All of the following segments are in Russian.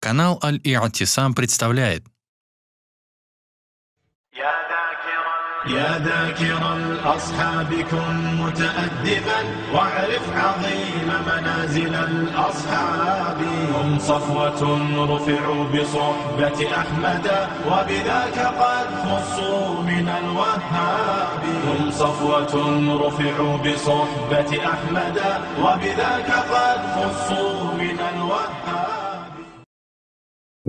Канал Аль-Иатисам представляет يا ذاكر الأصحاب كن متأدبا واعرف عظيم منازل الأصحاب هم صفوة رفعوا بصحبة أحمد وبذاك قد خصوا من الوهاب هم صفوة رفعوا بصحبة أحمد وبذاك قد خصوا من الوهاب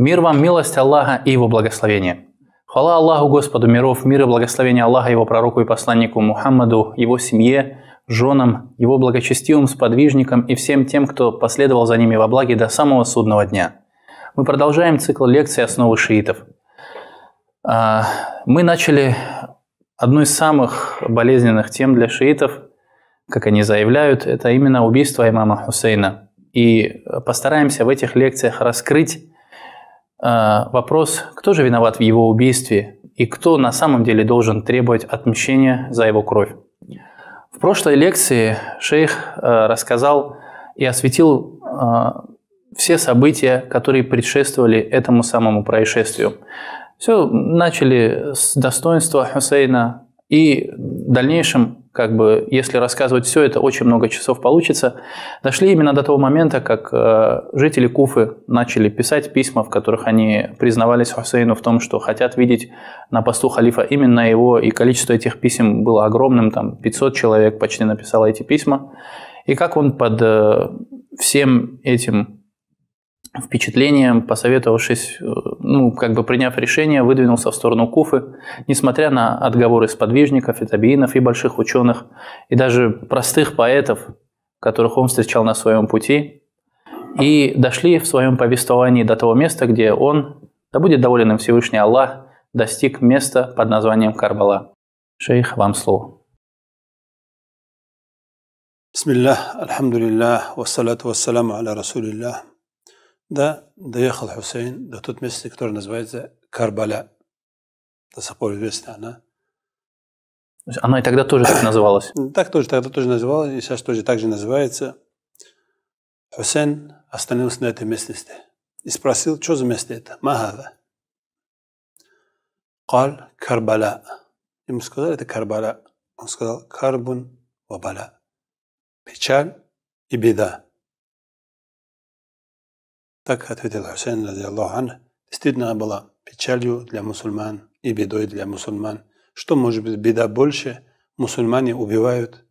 Мир вам, милость Аллаха и Его благословение. Хвала Аллаху Господу миров, мир и благословение Аллаха Его пророку и посланнику Мухаммаду, его семье, женам, его благочестивым сподвижникам и всем тем, кто последовал за ними во благе до самого судного дня. Мы продолжаем цикл лекций «Основы шиитов». А, мы начали одну из самых болезненных тем для шиитов, как они заявляют, это именно убийство имама Хусейна. И постараемся в этих лекциях раскрыть а, вопрос, кто же виноват в его убийстве и кто на самом деле должен требовать отмщения за его кровь. В прошлой лекции шейх а, рассказал и осветил а, все события, которые предшествовали этому самому происшествию. Все начали с достоинства Хусейна и в дальнейшем как бы, если рассказывать все, это очень много часов получится. Дошли именно до того момента, как э, жители Куфы начали писать письма, в которых они признавались Хусейну в том, что хотят видеть на посту халифа именно его, и количество этих писем было огромным, там 500 человек почти написало эти письма. И как он под э, всем этим впечатлением, посоветовавшись, э, ну, как бы приняв решение, выдвинулся в сторону Куфы, несмотря на отговоры сподвижников, и и больших ученых, и даже простых поэтов, которых он встречал на своем пути, и дошли в своем повествовании до того места, где он, да будет доволен им Всевышний Аллах, достиг места под названием Карбала. Шейх, вам слово. Бисмиллах, алхамдулиллах, вассалату вассаламу аля расулиллах. Да, доехал Хусейн до той местности, которая называется Карбаля. До сих пор известна она. То есть она и тогда тоже так называлась? Так тоже, тогда тоже называлась, и сейчас тоже так же называется. Хусейн остановился на этой местности и спросил, что за место это? Махава. Кал Карбала. Ему сказали, это Карбала. Он сказал, Карбун Вабала. Печаль и беда. Так ответил Хусейн, радиаллаху ан, действительно была печалью для мусульман и бедой для мусульман. Что может быть беда больше? Мусульмане убивают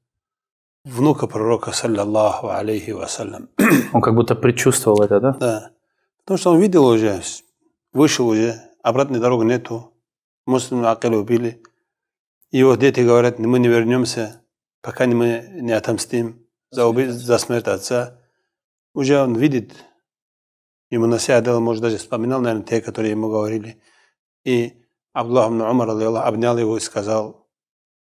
внука пророка, саллиллаху алейхи вассалям. Он как будто предчувствовал это, да? Да. Потому что он видел уже, вышел уже, обратной дороги нету. Мусульман Акеля убили. Его дети говорят, мы не вернемся, пока мы не отомстим за, уби- за смерть отца. Уже он видит, Ему на сядел, может, даже вспоминал, наверное, те, которые ему говорили. И Абдуллах ибн Умар обнял его и сказал,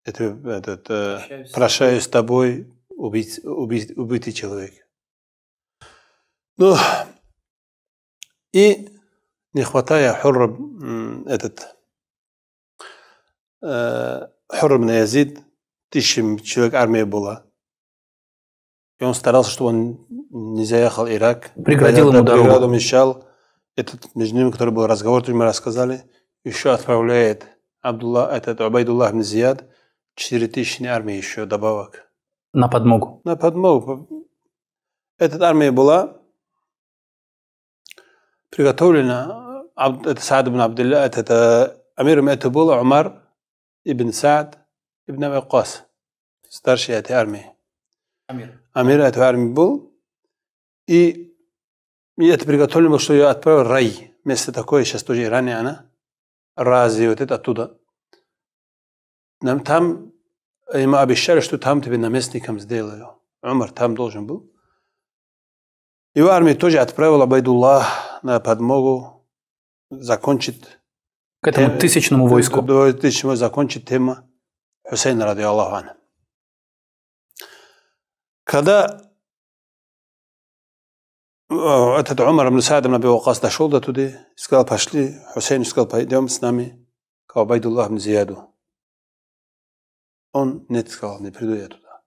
это, этот, э, прощаюсь с тобой, убить, убить, убитый человек. Ну, и не хватая Хурр, этот, э, Хурр Язид, тысяча человек армия была. И он старался, чтобы он не заехал в Ирак. Преградил ему дорогу. Преграду мешал. Этот между ними, который был разговор, мы рассказали, еще отправляет Абдулла, этот Абайдуллах Мзияд, 4000 армии еще добавок. На подмогу? На подмогу. Эта армия была приготовлена, это Саад ибн Абдилля, это, это амиром это был Умар ибн Саад ибн Абикас, старший этой армии. Амир это армия был. И это приготовлено, что я отправил рай. Место такое, сейчас тоже Иране она. Рази, вот это оттуда. Нам там, им обещали, что там тебе наместником сделаю. Умар там должен был. Его армия тоже отправила Абайдуллах на подмогу закончит к этому тем, тысячному войску. К тысячному закончит тема Хусейна, ради Аллаху когда э, этот Умар ибн Саад ибн Аби Вакас дошел до туда сказал, пошли, Хусейн сказал, пойдем с нами к Абайдуллах ибн Зияду. Он не сказал, не приду я туда.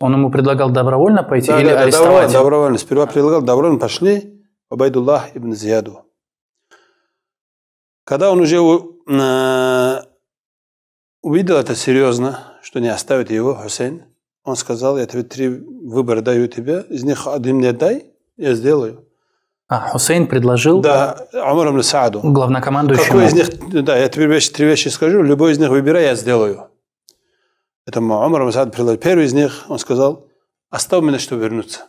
Он ему предлагал добровольно пойти да, или да, арестовать? Добровольно, добровольно. Сперва предлагал добровольно, пошли к Абайдуллах ибн Зияду. Когда он уже э, увидел это серьезно, что не оставит его, Хусейн, он сказал, я тебе три выбора даю тебе, из них один мне дай, я сделаю. А, Хусейн предложил? Да, Умар Саду. Главнокомандующему. Какой из них, да, я тебе вещи, три вещи скажу, любой из них выбирай, я сделаю. Этому Умар ибн предложил. Первый из них, он сказал, оставь меня, чтобы вернуться.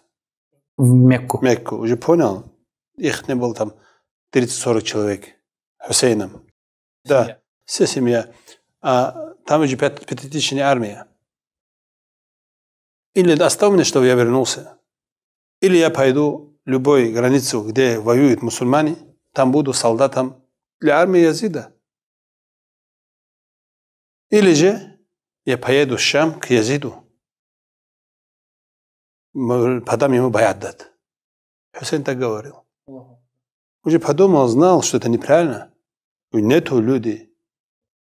В Мекку. В Мекку. Уже понял? Их не было там 30-40 человек. Хусейном. Да, вся семья. А там уже пятитысячная армия. Или оставь мне, чтобы я вернулся. Или я пойду любой границу, где воюют мусульмане, там буду солдатом для армии Язида. Или же я поеду в Шам к Язиду, подам ему баяддат. Хусейн так говорил. Уже подумал, знал, что это неправильно. Нету людей.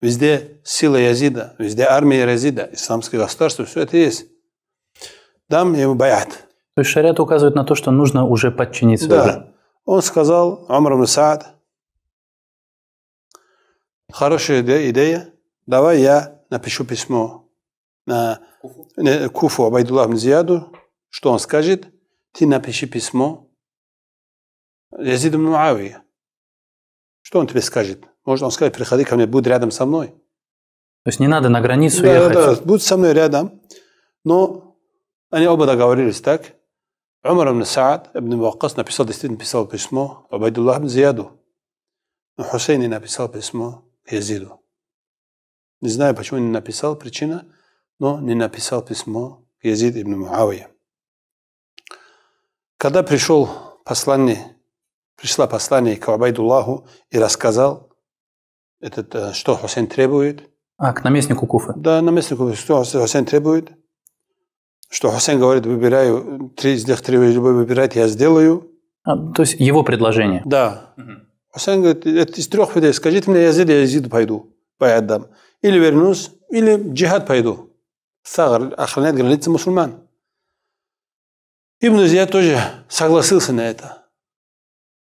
Везде сила Язида, везде армия Язида, исламское государство, все это есть дам им баят. То есть шариат указывает на то, что нужно уже подчиниться. Да. Он сказал, Умар ибн хорошая идея, давай я напишу письмо на Куфу Абайдуллах Зияду, что он скажет, ты напиши письмо Язиду Муавия. Что он тебе скажет? Может, он скажет, приходи ко мне, будь рядом со мной. То есть не надо на границу да, ехать. Да, да, будь со мной рядом. Но они оба договорились так. Умар ибн Саад ибн Вакас написал, действительно писал письмо Абайдуллах ибн Зияду. Но Хусейн не написал письмо Язиду. Не знаю, почему не написал, причина, но не написал письмо Язид ибн Муавия. Когда пришел послание, пришла послание к Абайдуллаху и рассказал, этот, э, что Хусейн требует. А, к наместнику Куфы. Да, наместнику Куфы, что Хусейн требует – что Хусейн говорит, выбираю, три из них три любой выбирать, я сделаю. А, то есть его предложение? Да. Угу. Хусейн говорит, это из трех видов. Скажите мне, я Язид, я Язид пойду, поедам. Или вернусь, или джихад пойду. Сагар охраняет границы мусульман. Ибн Зияд тоже согласился на это.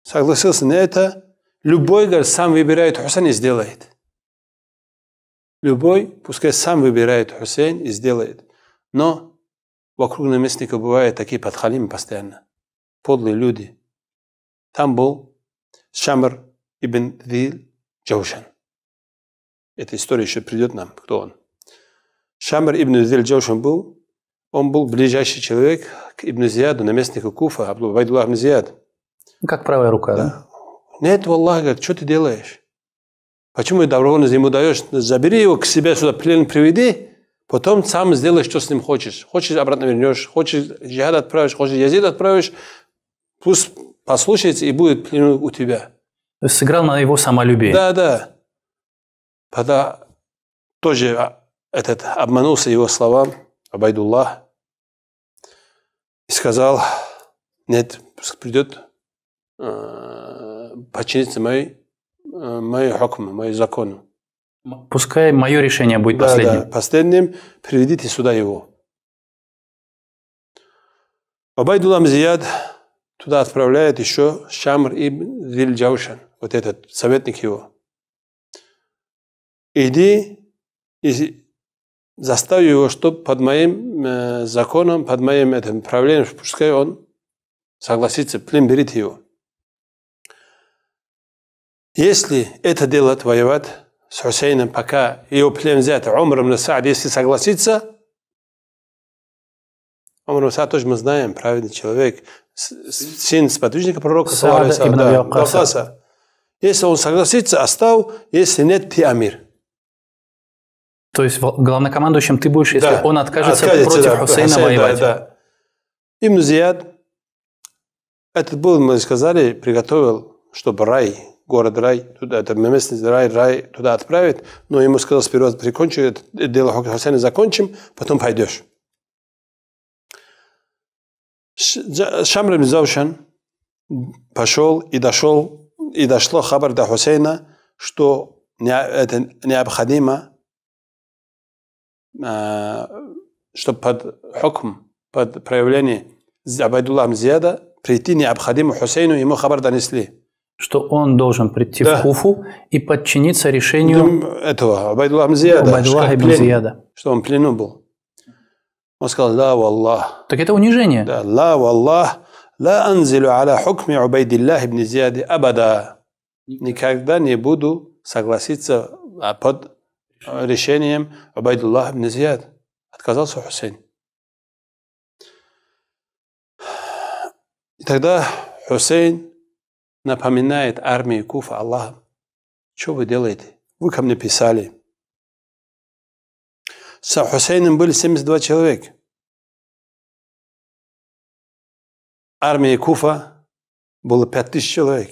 Согласился на это. Любой, говорит, сам выбирает Хусейн и сделает. Любой, пускай сам выбирает Хусейн и сделает. Но Вокруг наместника бывают такие подхалимы постоянно, подлые люди. Там был Шамр ибн Дил Джаушан. Эта история еще придет нам, кто он. Шамр ибн Дил Джаушан был, он был ближайший человек к Ибн Зияду, наместнику Куфа, Абдул-Байдуллах Ибн Зияд. Как правая рука, да? да? Нет, Аллах говорит, что ты делаешь? Почему добровольно ему даешь? Забери его к себе сюда, плен приведи, Потом сам сделай, что с ним хочешь. Хочешь, обратно вернешь, хочешь, джихад отправишь, хочешь, язид отправишь. Пусть послушается и будет пленен ну, у тебя. То есть сыграл на его самолюбие. Да, да. Тогда тоже а, этот обманулся его словам, Абайдуллах, и сказал, нет, пускай придет э, подчиниться моей, э, моей хокме, моей закону. Пускай мое решение будет да, последним. Да, последним. Приведите сюда его. Абайдулам Зияд туда отправляет еще Шамр ибн Дильджаушан, вот этот советник его. Иди и заставь его, чтобы под моим э, законом, под моим этим правлением, пускай он согласится, плен берите его. Если это дело воевать, с Хусейном, пока его плен взят Умром на Саад, если согласится, Умр сад тоже мы знаем, праведный человек, сын сподвижника пророка Саада, да, Кавкаса. Если он согласится, остал, а если нет, ты амир. То есть главнокомандующим ты будешь, если да. он откажется, откажется против да, Хусейна Хусейн, воевать. Да, да. Ибн Зияд, этот был, мы сказали, приготовил, чтобы рай город рай, туда, это местность рай, рай, туда отправит. Но ну, ему сказал, сперва прикончу это дело Хасана закончим, потом пойдешь. Шамр Завшан пошел и дошел, и дошло хабар до Хусейна, что это необходимо, чтобы а, под хокм, под проявление Абайдуллахом Зияда прийти необходимо Хусейну, ему хабар донесли что он должен прийти да. в Куфу и подчиниться решению ну, этого Абайдулла Мзияда, что, он в плену был. Он сказал, ла аллах Так это унижение. Да, ла валлах, ла анзилю аля хукми Убайдиллах ибн Зияди абада. Никогда не буду согласиться а, под э, решением Убайдуллах ибн Зияд. Отказался Хусейн. И тогда Хусейн напоминает армии Куфа Аллах, Что вы делаете? Вы ко мне писали. С Хусейном были 72 человека. Армия Куфа было 5000 человек.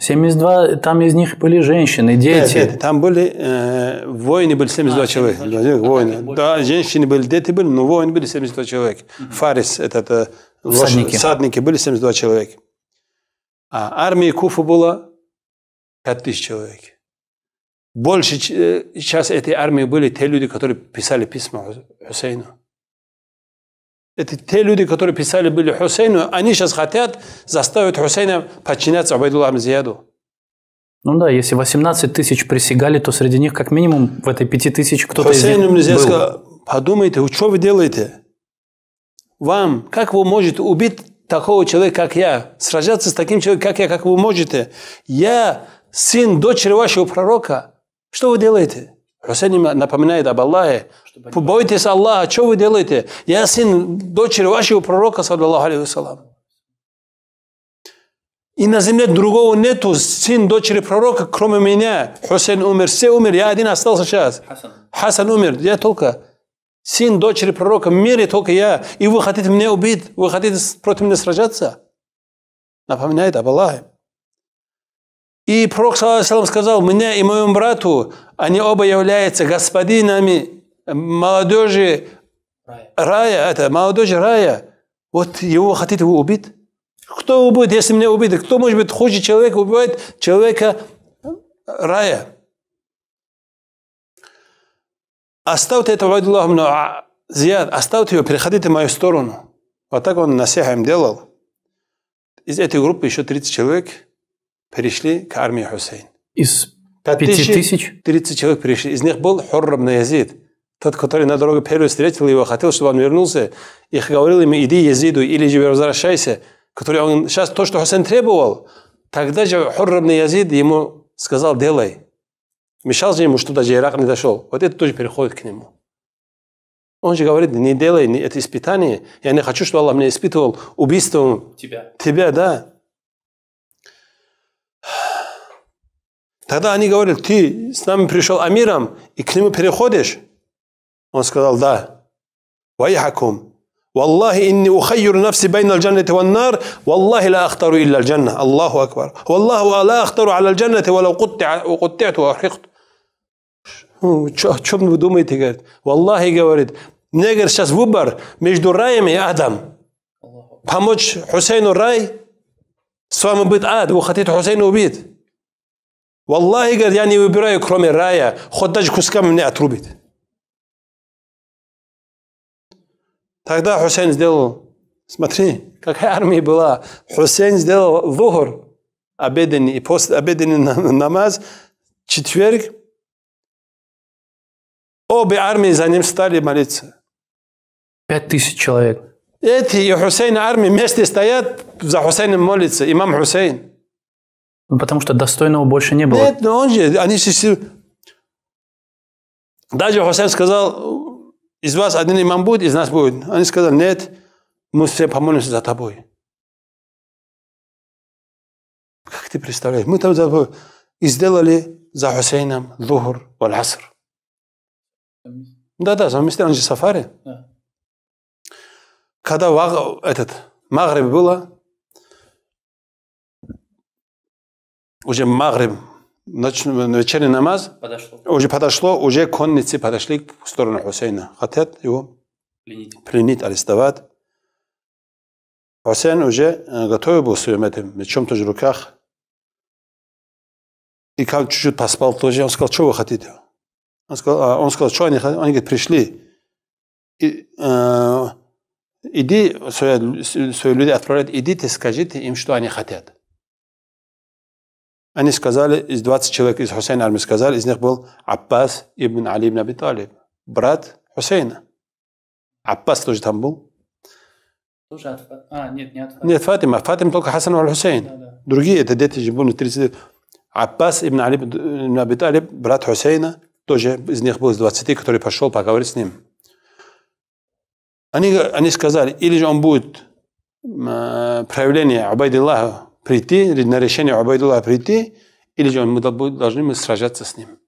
72, там из них были женщины, дети. Нет, нет там были, э, воины были 72 а, человека. 72 воины. Да, женщины были, дети были, но воины были 72 человек. Угу. Фарис, этот это лошадь, всадники. всадники были 72 человека. А армия Куфа была 5 тысяч человек. Больше э, сейчас этой армии были те люди, которые писали письма Хусейну. Это те люди, которые писали были Хусейну, они сейчас хотят заставить Хусейна подчиняться Абайдулла Амзияду. Ну да, если 18 тысяч присягали, то среди них как минимум в этой 5 тысяч кто-то Хусейн из них был. сказал, подумайте, что вы делаете? Вам, как вы можете убить такого человека, как я, сражаться с таким человеком, как я, как вы можете. Я сын, дочери вашего пророка. Что вы делаете? Хусейн напоминает об Аллахе. Бойтесь Аллаха, что вы делаете? Я сын, дочери вашего пророка, саллаллаху алейхи вассалам. И на земле другого нету сын дочери пророка, кроме меня. Хусейн умер, все умер, я один остался сейчас. Хасан, Хасан умер, я только. Сын дочери пророка, в мире только я. И вы хотите меня убить, вы хотите против меня сражаться? Напоминает об Аллахе. И пророк салам, сказал, мне и моему брату, они оба являются господинами молодежи рая. это молодежь рая. Вот его хотите вы убить? Кто убьет, если меня убьет? Кто может быть хуже человека, убивает человека рая? Оставьте это, Вадиллах а, Зияд, оставьте его, переходите в мою сторону. Вот так он насиха им делал. Из этой группы еще 30 человек перешли к армии Хусейн. Из 5000? тысяч? 30 человек перешли. Из них был Хурраб Язид. Тот, который на дороге первый встретил его, хотел, чтобы он вернулся, и говорил им, иди Езиду, или же возвращайся. Который он, сейчас то, что Хусейн требовал, тогда же Хурраб Язид ему сказал, делай. Мишазни мушту даже Ирак не дошел. Вот это тоже переходит к нему. Он же говорит, не делай это испытание. Я не хочу, чтобы Аллах меня испытывал убийством тебя. Тебя, да. Тогда они говорят, ты с нами пришел Амиром, и к нему переходишь. Он сказал, да. Ваяхакум. Валлахи инни ухайюр нафси байна аль-джаннати ван-нар, валлахи ла ахтару илля аль-джанна. Аллаху акбар. Валлаху ла ахтару аля аль-джаннати, вала укутти'ату ва Ну, о чем вы думаете, говорит. Валлахи, говорит, мне, говорит, сейчас выбор между раем и адом. Помочь Хусейну рай, с вами будет ад, вы хотите Хусейна убить. Валлахи, говорит, я не выбираю, кроме рая, хоть даже кусками меня отрубит. Тогда Хусейн сделал, смотри, какая армия была. Хусейн сделал вухр, обеденный, после обеденный намаз, четверг, Обе армии за ним стали молиться. Пять тысяч человек. Эти и Хусейн армии вместе стоят, за Хусейном молятся, имам Хусейн. Ну, потому что достойного больше не было. Нет, но он же, они все. Даже Хусейн сказал, из вас один имам будет, из нас будет. Они сказали, нет, мы все помолимся за тобой. Как ты представляешь, мы там за тобой и сделали за Хусейном Лухур Валь-Аср. Да-да, совместили, он же сафари. Да. Когда ваг, этот, Магриб было, уже Магриб, ночной, вечерний намаз, подошло. уже подошло, уже конницы подошли к сторону Хусейна. Хотят его пленить, пленить арестовать. Хусейн уже э, готовый был своим этим мечом тоже в руках. И как чуть-чуть поспал тоже, он сказал, что вы хотите? Он сказал, а, он сказал, что они, они говорят, пришли. И, э, иди, свои, свои люди отправляют, идите, скажите им, что они хотят. Они сказали, из 20 человек из Хусейна армии сказали, из них был Аббас ибн Али ибн Аби Талиб, брат Хусейна. Аббас тоже там был. Тоже от А, нет, не от Фатима. Нет, Фатима. Фатим только Хасан и хусейн Да, да. Другие это дети Жибуна 30 лет. Аббас ибн Али ибн Аби Талиб, брат Хусейна, тоже из них был из 20, который пошел поговорить с ним. Они, они сказали, или же он будет э, проявление Абайдиллаха прийти, на решение Абайдуллаха прийти, или же он, мы должны мы сражаться с ним.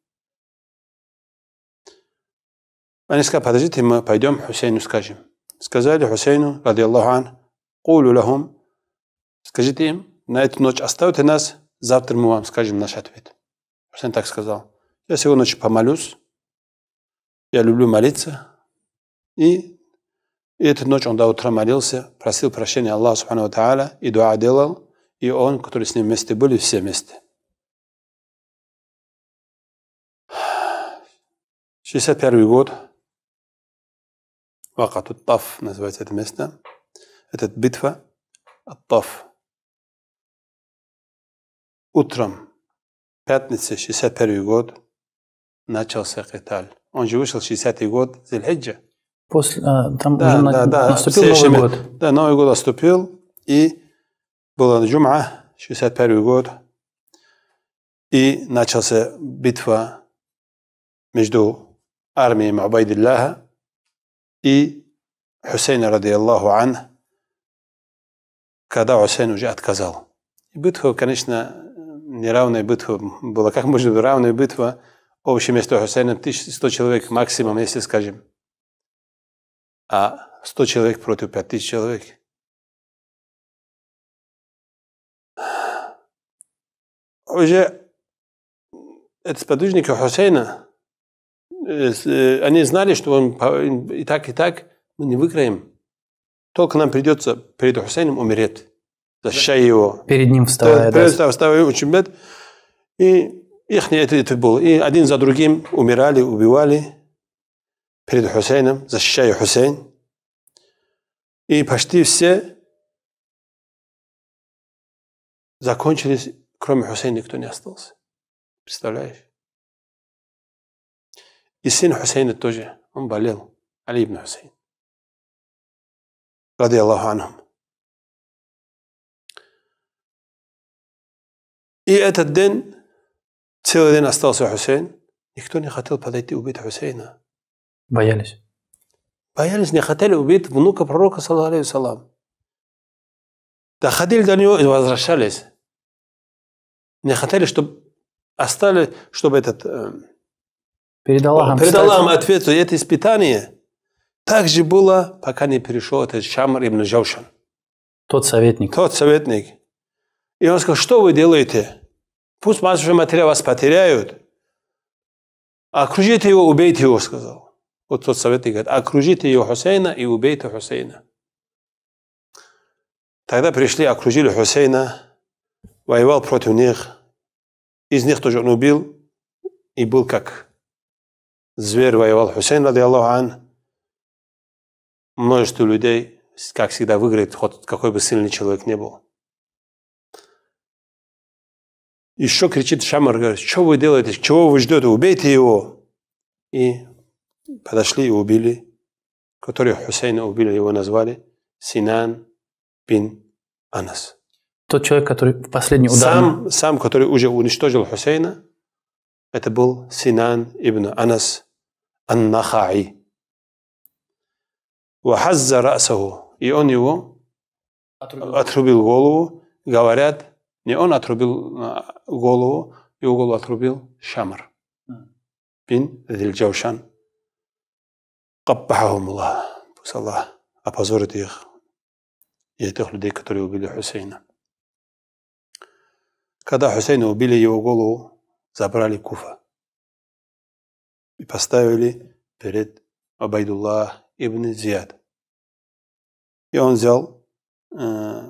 Они сказали, подождите, мы пойдем Хусейну скажем. Сказали Хусейну, ради Аллаха, قولوا لهم, скажите им, на эту ночь оставьте нас, завтра мы вам скажем наш ответ. Хусейн так сказал. Я сегодня ночью помолюсь. Я люблю молиться. И, и эту ночь он до утра молился, просил прощения Аллаха Субхану Тааля, и дуа делал, и он, который с ним вместе были, все вместе. 61 год. Вакатут Таф называется это место. Это битва от Таф. Утром, пятница, 61 год, начался киталь. Он же вышел 60-й год Зельхиджа. После, а, там да, уже да, на, да, наступил Новый год. Да, Новый год наступил, и была Джума, 61 год, и начался битва между армией Мабайдиллаха и Хусейна, ради Аллаху ан, когда Хусейн уже отказал. И битва, конечно, неравная битва была. Как может быть равная битва – общее место Хусейна 1100 человек максимум, если скажем. А 100 человек против 5000 человек. Уже эти подвижники Хусейна, э, э, они знали, что он и так, и так мы не выиграем. Только нам придется перед Хусейном умереть, защищая его. Перед ним вставая. Да, перед да. вставая, очень бед. И их это было. И один за другим умирали, убивали перед Хусейном, защищая Хусейн. И почти все закончились, кроме Хусейна никто не остался. Представляешь? И сын Хусейна тоже, он болел, Али ибн Хусейн. Ради Аллаху анхум. И этот день Целый день остался Хусейн. Никто не хотел подойти убить Хусейна. Боялись? Боялись, не хотели убить внука пророка, саллаху салам. Доходили до него и возвращались. Не хотели, чтобы остали, чтобы этот... Э, перед Аллахом. Перед Аллахом ответ, это испытание. Так же было, пока не перешел этот Шамр ибн Жавшан. Тот советник. Тот советник. И он сказал, что вы делаете? Пусть матушка Матеря вас потеряют. Окружите его, убейте его, сказал. Вот тот советник говорит, окружите его Хусейна и убейте Хусейна. Тогда пришли, окружили Хусейна, воевал против них. Из них тоже он убил и был как зверь воевал. Хусейн, ради Аллаху ан, множество людей, как всегда, выиграет, хоть какой бы сильный человек не был. Еще кричит Шамар, говорит, что вы делаете, чего вы ждете, убейте его. И подошли и убили, которые Хусейна убили, его назвали Синан бин Анас. Тот человек, который в последний удар... Сам, сам, который уже уничтожил Хусейна, это был Синан ибн Анас Ан-Нахаи. Вахазза расаху. И он его отрубил, отрубил голову. Говорят, не он отрубил а, голову, и голову отрубил Шамар бин Дильджаушан. Каббахаумуллах. Пусть Аллах опозорит их и этих людей, которые убили Хусейна. Когда Хусейна убили его голову, забрали Куфа и поставили перед Абайдуллах ибн Зияд. И он взял э,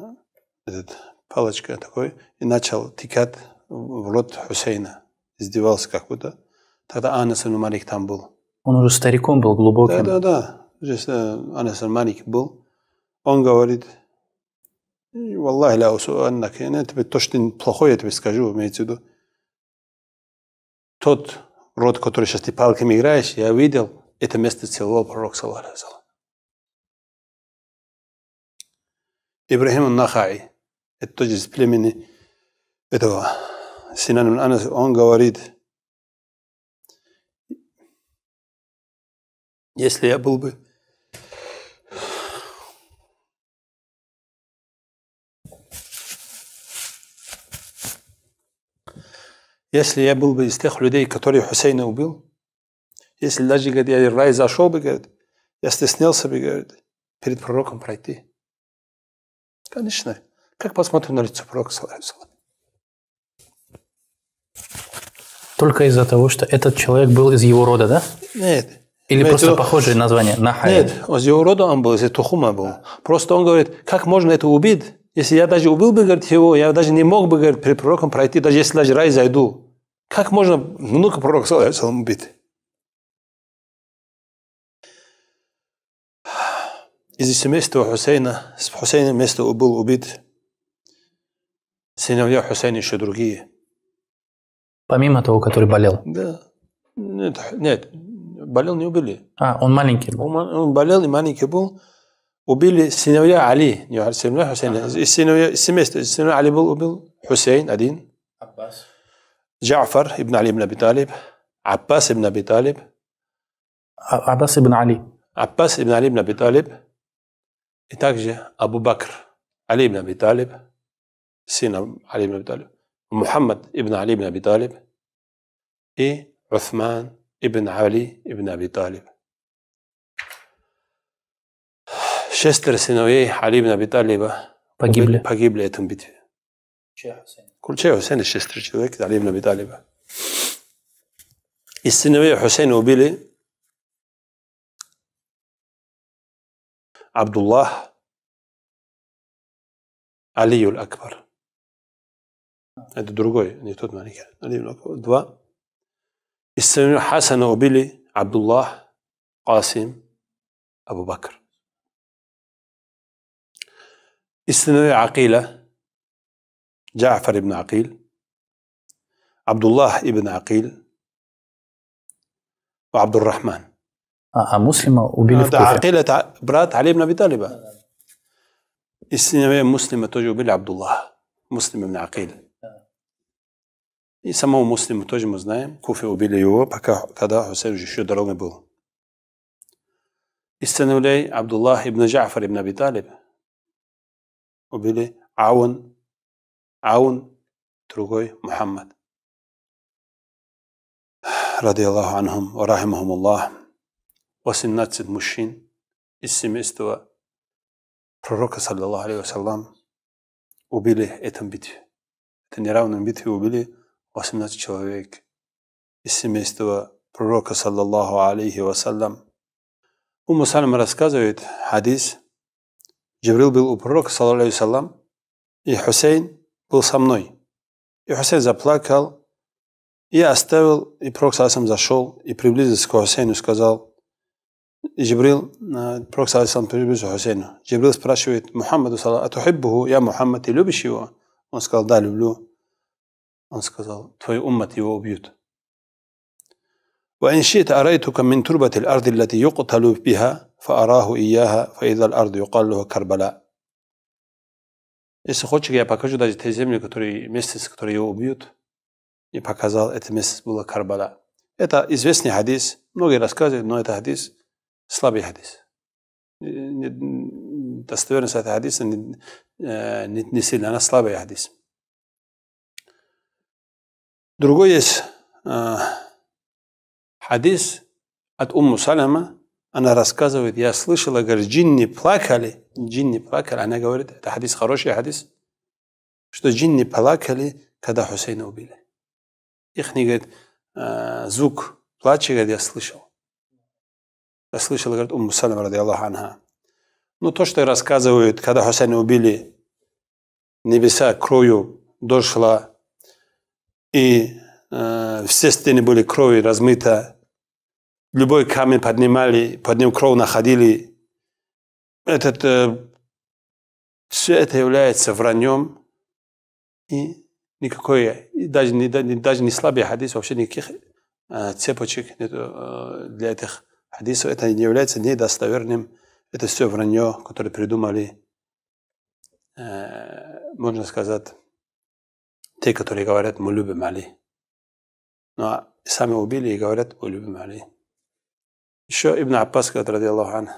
этот палочка такой, и начал тикать в рот Хусейна. Издевался как будто. Тогда Анас Малик там был. Он уже стариком был глубоким. Да, да, да. Здесь э, Анас Малик был. Он говорит, Валлахи ля усуаннак, я тебе то, что плохое, я тебе скажу, имеется в виду. Тот род, который сейчас ты палками играешь, я видел, это место целовал пророк, саллаху Ибрахим Нахай, это тоже из племени этого Синан Анас, он говорит, если я был бы Если я был бы из тех людей, которые Хусейна убил, если даже, говорит, я в рай зашел бы, говорит, я стеснялся бы, говорит, перед пророком пройти. Конечно, как посмотрю на лицо пророка Салависала? Только из-за того, что этот человек был из его рода, да? Нет. Или просто его... похожее название? Нахай. Нет, из его рода он был, из Тухума был. Просто он говорит, как можно это убить? Если я даже убил бы, говорит, его, я даже не мог бы, говорит, при пророком пройти, даже если даже рай зайду. Как можно внука пророка Салависалам убить? Из семейства Хусейна, с Хусейна вместе был убит сыновья Хусейна еще другие. Помимо того, который болел? Да. Нет, нет болел не убили. А, он маленький был? Он, он болел и маленький был. Убили сыновья Али, не а сыновья Хусейна. Ага. Сыновья, семейство. Сыновья Али был убил. Хусейн один. Аббас. Джафар ибн Али ибн Аби Талиб. Аббас ибн Аби Талиб. А, Аббас ибн Али. Аббас ибн Али ибн Аби Талиб. И также Абу Бакр. Али ибн Аби Талиб. سينا علي بن ابي طالب محمد ابن علي بن ابي طالب اي عثمان ابن علي ابن ابي طالب شستر سينوي علي بن ابي طالب погибли погибли в этом битве كل شيء حسين الشستر شذاك علي بن ابي طالب السنوية حسين وبيلي عبد الله علي الأكبر Это другой, не тот Малики. Два. Истамил Хасана убили Абдуллах, Касим, Абу Бакр. Истамил Акила, جعفر بن عقيل عبد الله ابن عقيل وعبد الرحمن آه مسلمة وبيلي في عقيلة برات علي بن أبي طالب السنة مسلمة توجي وبيلي عبد الله مسلم بن عقيل И самому муслиму тоже мы знаем, куфы убили его, пока, когда Хусейн еще дорогой был. Из сыновей Абдуллах ибн Джафар ибн Аби убили Аун, Аун, другой Мухаммад. Ради Аллаху анхум, ва рахимахум Аллах. 18 мужчин из семейства пророка, саллиллаху алейхи вассалам, убили этом битве. Это неравном битве убили 18 человек из семейства пророка, саллаллаху алейхи вассалям. Уму Сальма рассказывает хадис. Джибрил был у пророка, саллаллаху саллам, и Хусейн был со мной. И Хусейн заплакал, и я оставил, и пророк саллаллаху зашел, и приблизился к Хусейну и сказал, и Джибрил, э, пророк саллаллаху приблизился к Хусейну. Джибрил спрашивает Мухаммаду, саллаллаху, а я Мухаммад, ты любишь его? Он сказал, да, люблю. Он сказал, твой уммат его убьют. وإن شئت أريتك من تربة الأرض التي يقتل بها فأراه إياها فإذا الأرض يقال له كربلاء. Если хочешь, я покажу даже те земли, которые, месяц, которые его убьют. И показал, это место было Карбала. Это известный хадис, многие рассказывают, но это хадис, слабый хадис. Достоверность этого хадиса э, не, не сильно, она слабый хадис. Другой есть э, хадис от Умму Салама. Она рассказывает, я слышала, говорит, джинни плакали. Джинни плакали. Она говорит, это хадис, хороший хадис, что джинни плакали, когда Хусейна убили. Их не, говорит, э, звук плача, говорит, я слышал. Я слышал, говорит, Умму Салама, ради Аллаху анха. Ну, то, что рассказывают, когда Хусейна убили, небеса кровью дошла и э, все стены были кровью размыты. Любой камень поднимали, под ним кровь находили. Этот, э, все это является враньем. И никакой, и даже, не, даже не слабый хадис, вообще никаких э, цепочек нет э, для этих хадисов. Это не является недостоверным. Это все вранье, которое придумали, э, можно сказать, те, которые говорят, мы любим Али. Но ну, а сами убили и говорят, мы любим Али. Еще Ибн Аббас говорит, ради Аллаху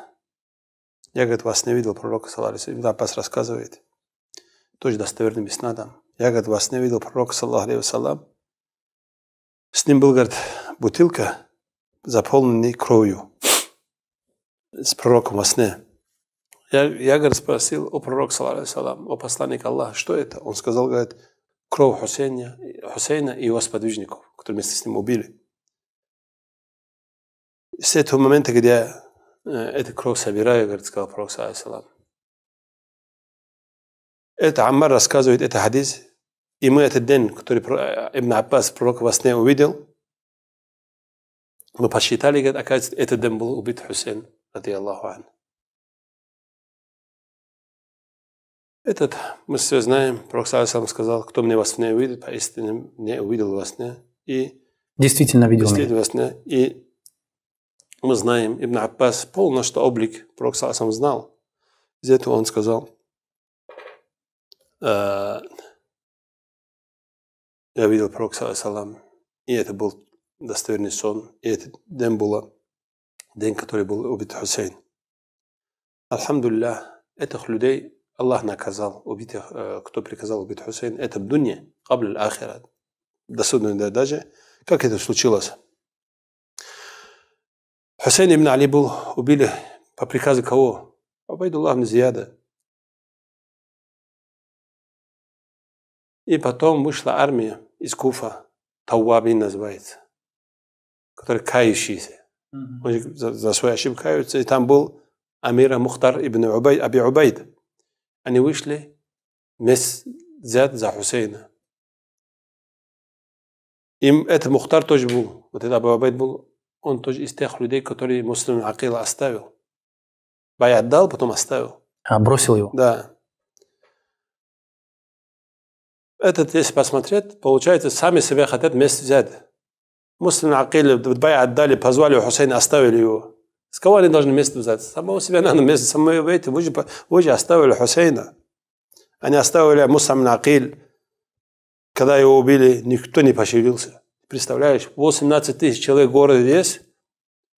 я, говорит, вас не видел, пророк, саллаху Ибн Аббас рассказывает, тоже достоверным иснадом. Я, говорит, вас не видел, пророк, саллаху алейхи С ним был, говорит, бутылка, заполненный кровью с пророком во сне. Я, я говорит, спросил о пророке, саллаху о посланнике Аллаха, что это? Он сказал, говорит, кровь Хусейна, Хусейна и его сподвижников, которые вместе с ним убили. С этого момента, где э, эту кровь собираю, говорит, сказал пророк, салам. Это Аммар рассказывает, этот хадис. И мы этот день, который Ибн Аббас, пророк во сне увидел, мы посчитали, говорит, оказывается, этот день был убит Хусейн, ради Аллаху Анна. Этот, мы все знаем, Пророк сам сказал, кто мне во сне увидит, поистине а не увидел во сне. И действительно видел меня. во сне. И мы знаем, Ибн Аббас полностью, что облик Пророк сам знал. Из этого он сказал, «Э, я видел Пророк салам, и это был достоверный сон, и этот день был день, который был убит Хусейн. Альхамдулиллах, этих людей Аллах наказал убитых, э, кто приказал убить Хусейн, это в дуне, кабль ахират. До судной даже. Как это случилось? Хусейн ибн Али был, убили по приказу кого? Абайдуллах Зияда. И потом вышла армия из Куфа, тауаби называется, который кающийся. mm Он за, за свои ошибки каются. И там был Амира Мухтар ибн Убайд, Аби Убайд. Они вышли вместе взят за Хусейна. Им это Мухтар тоже был, вот это Абу Абайд был, он тоже из тех людей, которые муслим Акила оставил. Бай отдал, потом оставил. А, бросил его? Да. Этот, если посмотреть, получается, сами себя хотят вместе взять. Муслим Акили бай отдали, позвали Хусейна, оставили его. С кого они должны место взять? С самого себя надо место, самого бейта. Вы же, вы же оставили Хусейна. Они оставили Мусам Накиль. Когда его убили, никто не пошевелился. Представляешь, 18 тысяч человек города здесь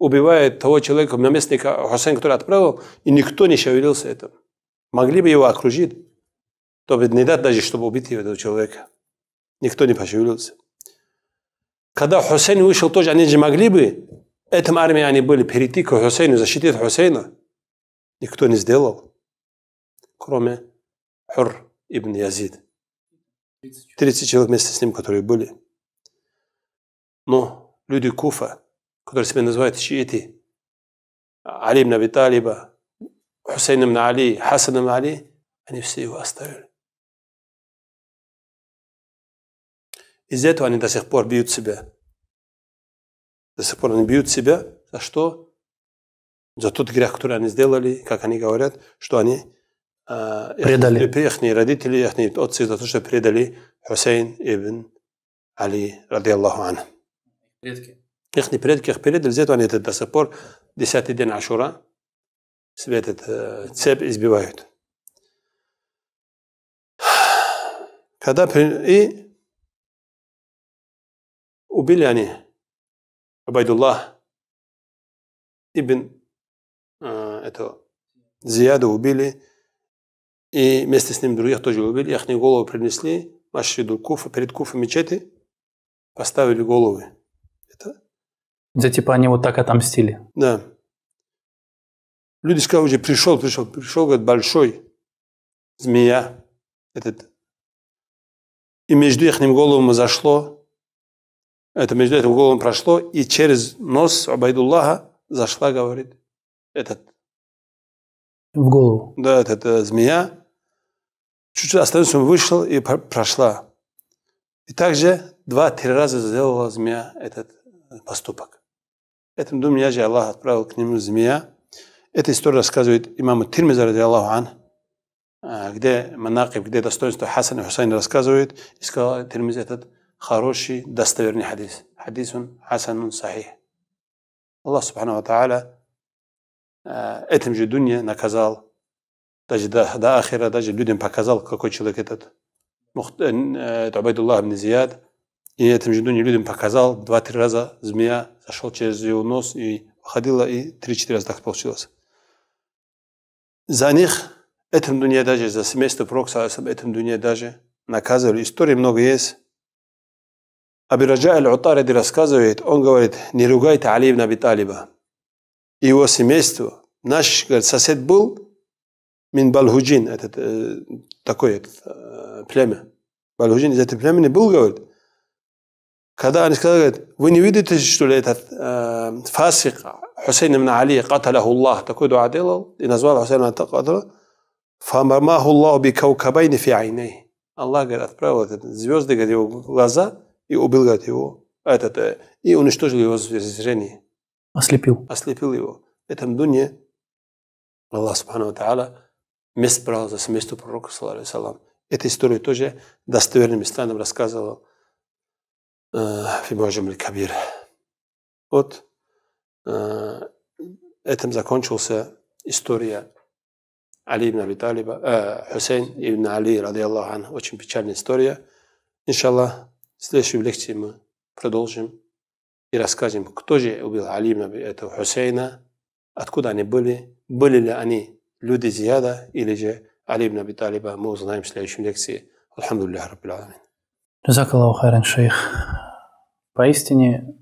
убивает того человека, наместника Хусейна, который отправил, и никто не шевелился этому. Могли бы его окружить, то бы не дать даже, чтобы убить этого человека. Никто не пошевелился. Когда Хусейн вышел тоже, они же могли бы Этим армии они были перейти к Хусейну, защитить Хусейна. Никто не сделал, кроме Хур ибн Язид. 30 человек вместе с ним, которые были. Но люди Куфа, которые себя называют шииты, Али ибн Аби Талиба, Хусейн ибн Али, Хасан ибн Али, они все его оставили. Из-за этого они до сих пор бьют себя. До сих пор они бьют себя. За что? За тот грех, который они сделали, как они говорят, что они э, предали. Их, их родители, их отцы за то, что предали Хусейн ибн Али, ради Аллаху ан. Предки. Их предки их предали, за это они до сих пор десятый день Ашура себе этот э, цепь избивают. Когда при... и убили они Абайдуллах ибн а, это Зияда убили, и вместе с ним других тоже убили. Их головы принесли Машиду Куфа, перед Куфа мечети, поставили головы. Это? Да, типа они вот так отомстили. Да. Люди сказали, уже пришел, пришел, пришел, говорит, большой змея, этот. И между их головами зашло это между этим углом прошло, и через нос Абайдуллаха зашла, говорит, этот... В голову. Да, этот, эта змея. Чуть-чуть остановился, он вышел и прошла. И также два-три раза сделала змея этот поступок. Этим думья же Аллах отправил к нему змея. Эту историю рассказывает имам Тирмиза, ради Аллаху ан, э, где Манакиб, где достоинство Хасана и Хусейна рассказывает, и сказал Тирмиз этот, хороший, достоверный хадис. Хадис Хадисун хасанун сахих. Аллах Субхану Тааля э, этим же дунья наказал, даже до, до ахира, даже людям показал, какой человек этот. Э, э, это Абайдуллах ибн Зияд. И этим же дунья людям показал, два-три раза змея зашел через его нос и выходила и три-четыре раза так получилось. За них, этим дунья даже, за семейство Пророка, этим дунья даже наказывали. Истории много есть. أبي رجاء العطاردي рассказывает, он говорит, не ругайте Али ибн Аби Талиба. Его семейство, наш говорит, сосед был Мин Балхуджин, этот, э, такое этот, э, племя. Балхуджин из этого племени был, говорит. Когда они сказали, говорит, вы не видите, что ли, этот э, фасик Хусейн ибн Али, каталяху Аллах, такой дуа делал, и назвал Хусейна Атакатра, фамамаху Аллаху бикаукабайни фи айней. Аллах, говорит, отправил этот, звезды, говорит, его глаза – и убегать его, а этот, э, и уничтожил его зрение. Ослепил. Ослепил его. В этом дуне Аллах Субхану Та'аля место брал за семейство пророка, салам. Эту историю тоже достоверным исламом рассказывал э, Фимуаджим Кабир. Вот э, этим закончился история Али ибн Аби Талиба, э, Хусейн ибн Али, ради Аллаха, очень печальная история. Иншаллах, в следующей лекции мы продолжим и расскажем, кто же убил Али этого Хусейна, откуда они были, были ли они люди Зияда или же Али ибн Аби Талиба, мы узнаем в следующей лекции. Алхамдулиллах Раббил Аламин. Джазакаллаху хайран, шейх. Поистине,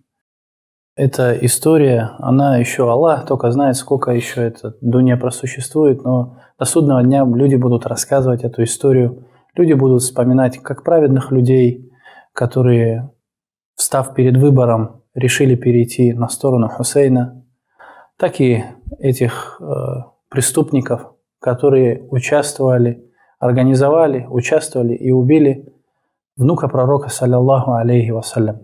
эта история, она еще Аллах только знает, сколько еще эта дуния просуществует, но до судного дня люди будут рассказывать эту историю, люди будут вспоминать как праведных людей, которые, встав перед выбором, решили перейти на сторону Хусейна, так и этих э, преступников, которые участвовали, организовали, участвовали и убили внука пророка, саллиллаху алейхи вассалям.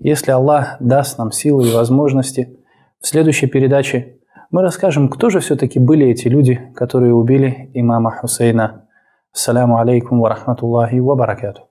Если Аллах даст нам силы и возможности, в следующей передаче мы расскажем, кто же все-таки были эти люди, которые убили имама Хусейна. саламу алейкум ва рахматуллахи ва баракату.